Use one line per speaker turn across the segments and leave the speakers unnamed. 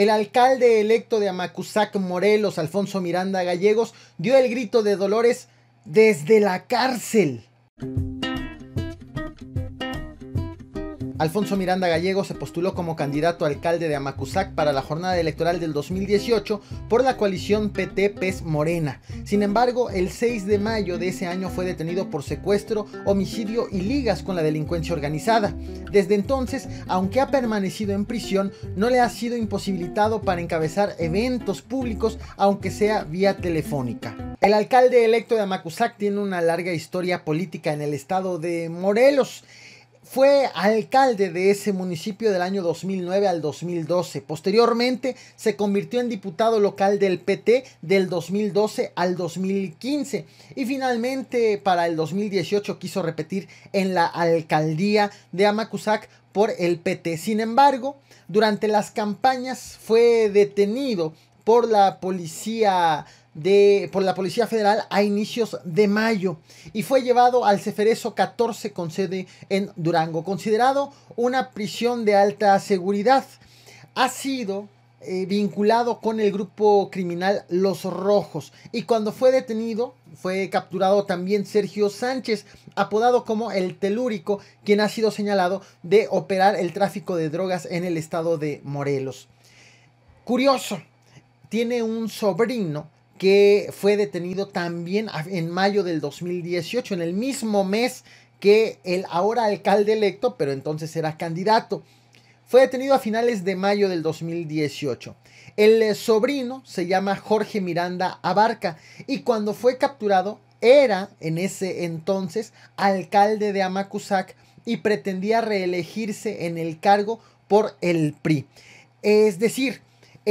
El alcalde electo de Amacuzac, Morelos, Alfonso Miranda Gallegos, dio el grito de dolores desde la cárcel. Alfonso Miranda Gallego se postuló como candidato a alcalde de Amacuzac para la jornada electoral del 2018 por la coalición PT-PES Morena. Sin embargo, el 6 de mayo de ese año fue detenido por secuestro, homicidio y ligas con la delincuencia organizada. Desde entonces, aunque ha permanecido en prisión, no le ha sido imposibilitado para encabezar eventos públicos, aunque sea vía telefónica. El alcalde electo de Amacuzac tiene una larga historia política en el estado de Morelos. Fue alcalde de ese municipio del año 2009 al 2012. Posteriormente se convirtió en diputado local del PT del 2012 al 2015. Y finalmente para el 2018 quiso repetir en la alcaldía de Amacuzac por el PT. Sin embargo, durante las campañas fue detenido por la policía de, por la Policía Federal a inicios de mayo y fue llevado al Ceferezo 14 con sede en Durango, considerado una prisión de alta seguridad. Ha sido eh, vinculado con el grupo criminal Los Rojos y cuando fue detenido fue capturado también Sergio Sánchez, apodado como el Telúrico, quien ha sido señalado de operar el tráfico de drogas en el estado de Morelos. Curioso, tiene un sobrino que fue detenido también en mayo del 2018, en el mismo mes que el ahora alcalde electo, pero entonces era candidato. Fue detenido a finales de mayo del 2018. El eh, sobrino se llama Jorge Miranda Abarca y cuando fue capturado era en ese entonces alcalde de Amacuzac y pretendía reelegirse en el cargo por el PRI. Es decir,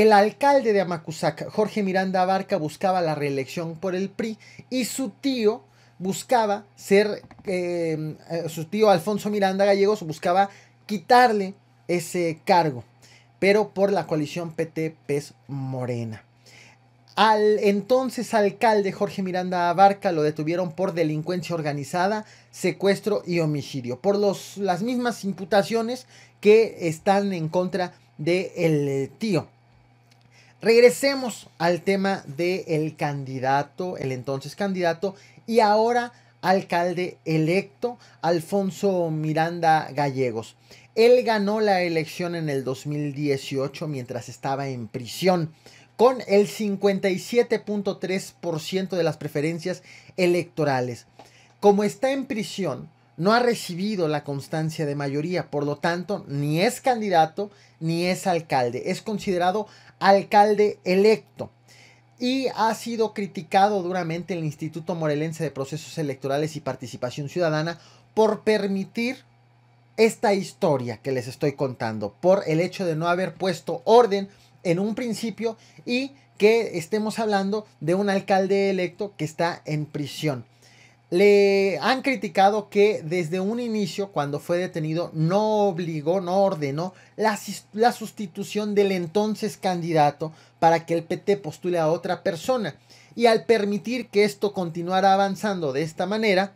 el alcalde de Amacuzac, Jorge Miranda Abarca, buscaba la reelección por el PRI y su tío buscaba ser, em, eh, su tío Alfonso Miranda Gallegos buscaba quitarle ese cargo, pero por la coalición PT-PES Morena. Al entonces alcalde Jorge Miranda Abarca lo detuvieron por delincuencia organizada, secuestro y homicidio, por los, las mismas imputaciones que están en contra del el tío. Regresemos al tema del candidato, el entonces candidato y ahora alcalde electo, Alfonso Miranda Gallegos. Él ganó la elección en el 2018 mientras estaba en prisión, con el 57.3% de las preferencias electorales. Como está en prisión, no ha recibido la constancia de mayoría, por lo tanto, ni es candidato ni es alcalde, es considerado alcalde electo y ha sido criticado duramente el Instituto Morelense de Procesos Electorales y Participación Ciudadana por permitir esta historia que les estoy contando, por el hecho de no haber puesto orden en un principio y que estemos hablando de un alcalde electo que está en prisión. Le han criticado que desde un inicio, cuando fue detenido, no obligó, no ordenó la, sustitución del entonces candidato para que el PT postule a otra persona. Y al permitir que esto continuara avanzando de esta manera,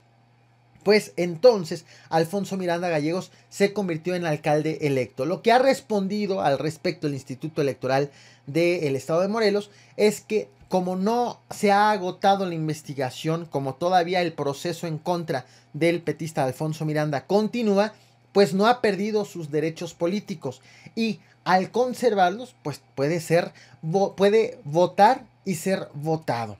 pues entonces Alfonso Miranda Gallegos se convirtió en alcalde electo. Lo que ha respondido al respecto el Instituto Electoral del Estado de Morelos es que como no se ha agotado la investigación, como todavía el proceso en contra del petista Alfonso Miranda continúa, pues no ha perdido sus derechos políticos y al conservarlos, pues puede ser, puede votar y ser votado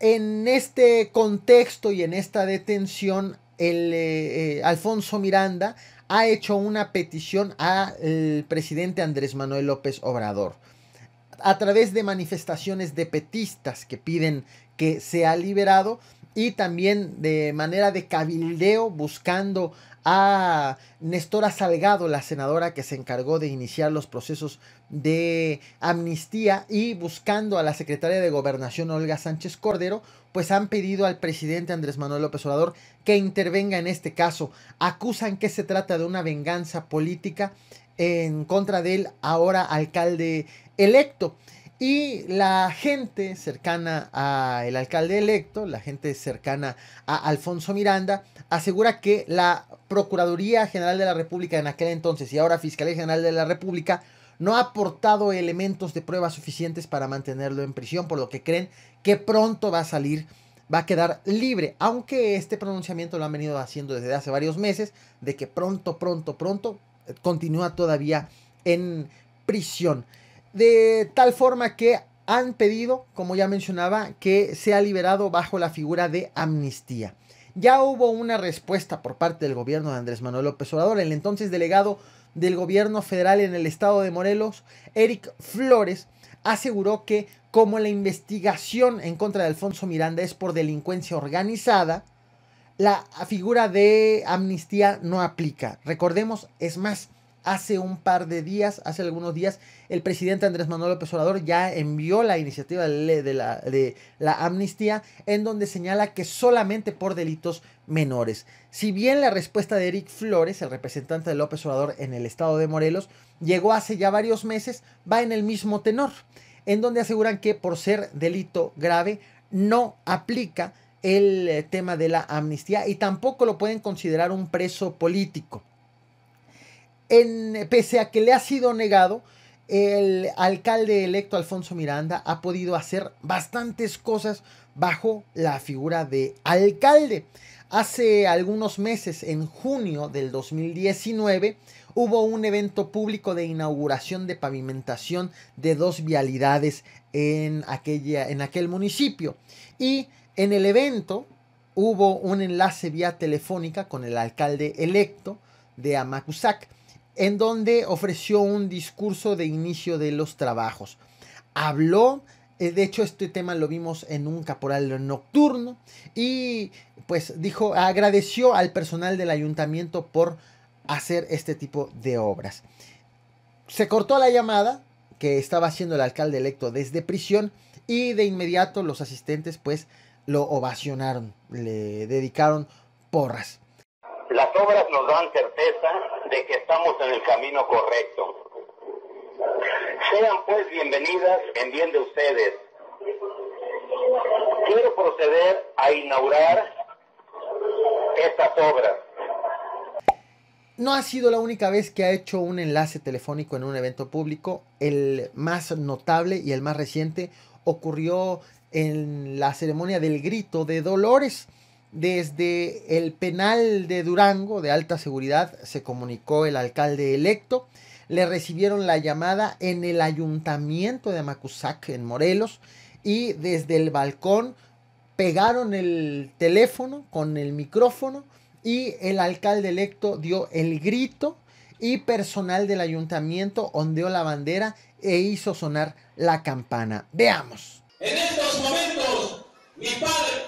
en este contexto y en esta detención, el, eh, eh, Alfonso Miranda ha hecho una petición al presidente Andrés Manuel López Obrador a través de manifestaciones de petistas que piden que sea liberado y también de manera de cabildeo buscando a Nestora Salgado, la senadora que se encargó de iniciar los procesos de amnistía y buscando a la secretaria de gobernación Olga Sánchez Cordero, pues han pedido al presidente Andrés Manuel López Obrador que intervenga en este caso. Acusan que se trata de una venganza política en contra del ahora alcalde electo. Y la gente cercana al alcalde electo, la gente cercana a Alfonso Miranda, asegura que la Procuraduría General de la República en aquel entonces y ahora Fiscalía General de la República no ha aportado elementos de prueba suficientes para mantenerlo en prisión, por lo que creen que pronto va a salir, va a quedar libre, aunque este pronunciamiento lo han venido haciendo desde hace varios meses, de que pronto, pronto, pronto continúa todavía en prisión de tal forma que han pedido, como ya mencionaba, que sea liberado bajo la figura de amnistía. Ya hubo una respuesta por parte del gobierno de Andrés Manuel López Obrador, el entonces delegado del gobierno federal en el estado de Morelos, Eric Flores, aseguró que como la investigación en contra de Alfonso Miranda es por delincuencia organizada, la figura de amnistía no aplica. Recordemos, es más, hace un par de días, hace algunos días, el presidente Andrés Manuel López Obrador ya envió la iniciativa de la, de la amnistía en donde señala que solamente por delitos menores. Si bien la respuesta de Eric Flores, el representante de López Obrador en el estado de Morelos, llegó hace ya varios meses, va en el mismo tenor, en donde aseguran que por ser delito grave no aplica el eh, tema de la amnistía y tampoco lo pueden considerar un preso político pese a que le ha sido negado, el alcalde electo Alfonso Miranda ha podido hacer bastantes cosas bajo la figura de alcalde. Hace algunos meses, en junio del 2019, hubo un evento público de inauguración de pavimentación de dos vialidades en, aquella, en aquel municipio. Y en el evento hubo un enlace vía telefónica con el alcalde electo de Amacuzac en donde ofreció un discurso de inicio de los trabajos. Habló, eh, de hecho este tema lo vimos en un caporal nocturno y pues dijo, agradeció al personal del ayuntamiento por hacer este tipo de obras. Se cortó la llamada que estaba haciendo el alcalde electo desde prisión y de inmediato los asistentes pues lo ovacionaron, le dedicaron porras obras nos dan certeza de que estamos en el camino correcto. Sean pues bienvenidas en bien de ustedes. Quiero proceder a inaugurar estas obras. No ha sido la única vez que ha hecho un enlace telefónico en un evento público. El más notable y el más reciente ocurrió en la ceremonia del grito de Dolores desde el penal de Durango de alta seguridad se comunicó el alcalde electo. Le recibieron la llamada en el ayuntamiento de Macusac, en Morelos, y desde el balcón pegaron el teléfono con el micrófono y el alcalde electo dio el grito y personal del ayuntamiento ondeó la bandera e hizo sonar la campana. Veamos. En estos momentos, mi padre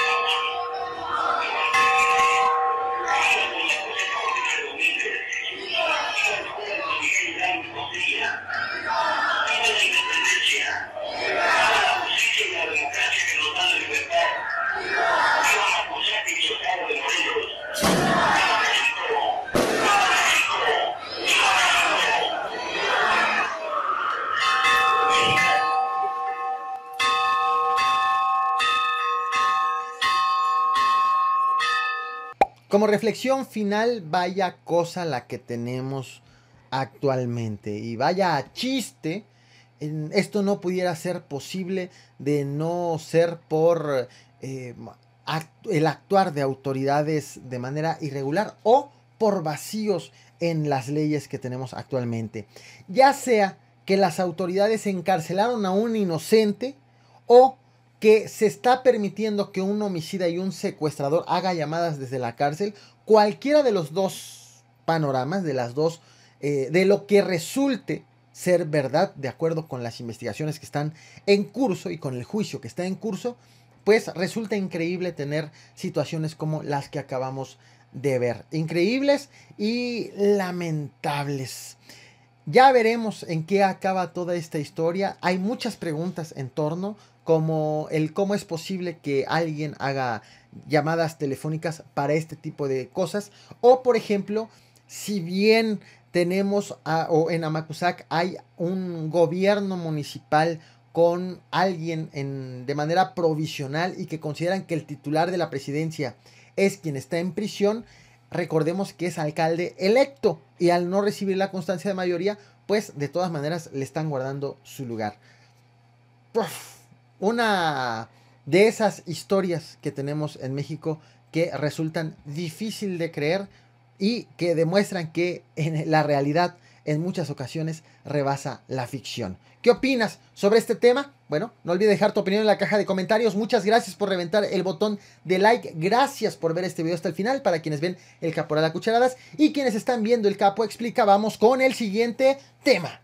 Como reflexión final, vaya cosa la que tenemos actualmente y vaya chiste. Esto no pudiera ser posible de no ser por em, el actuar de autoridades de manera irregular o por vacíos en las leyes que tenemos actualmente. Ya sea que las autoridades encarcelaron a un inocente o que se está permitiendo que un homicida y un secuestrador haga llamadas desde la cárcel, cualquiera de los dos panoramas, de las dos, eh, de lo que resulte ser verdad de acuerdo con las investigaciones que están en curso y con el juicio que está en curso, pues resulta increíble tener situaciones como las que acabamos de ver. Increíbles y lamentables. Ya veremos en qué acaba toda esta historia. Hay muchas preguntas en torno como el cómo es posible que alguien haga llamadas telefónicas para este tipo de cosas. O por ejemplo, si bien tenemos o en Amacuzac hay un gobierno municipal con alguien en, de manera provisional y que consideran que el titular de la presidencia es quien está en prisión, recordemos que es alcalde electo y al no recibir la constancia de mayoría, pues de todas maneras le están guardando su lugar una de esas historias que tenemos en México que resultan difícil de creer y que demuestran que en la realidad en muchas ocasiones rebasa la ficción. ¿Qué opinas sobre este tema? Bueno, no olvides dejar tu opinión en la caja de comentarios. Muchas gracias por reventar el botón de like. Gracias por ver este video hasta el final. Para quienes ven el Caporal a Cucharadas y quienes están viendo el Capo Explica, vamos con el siguiente tema.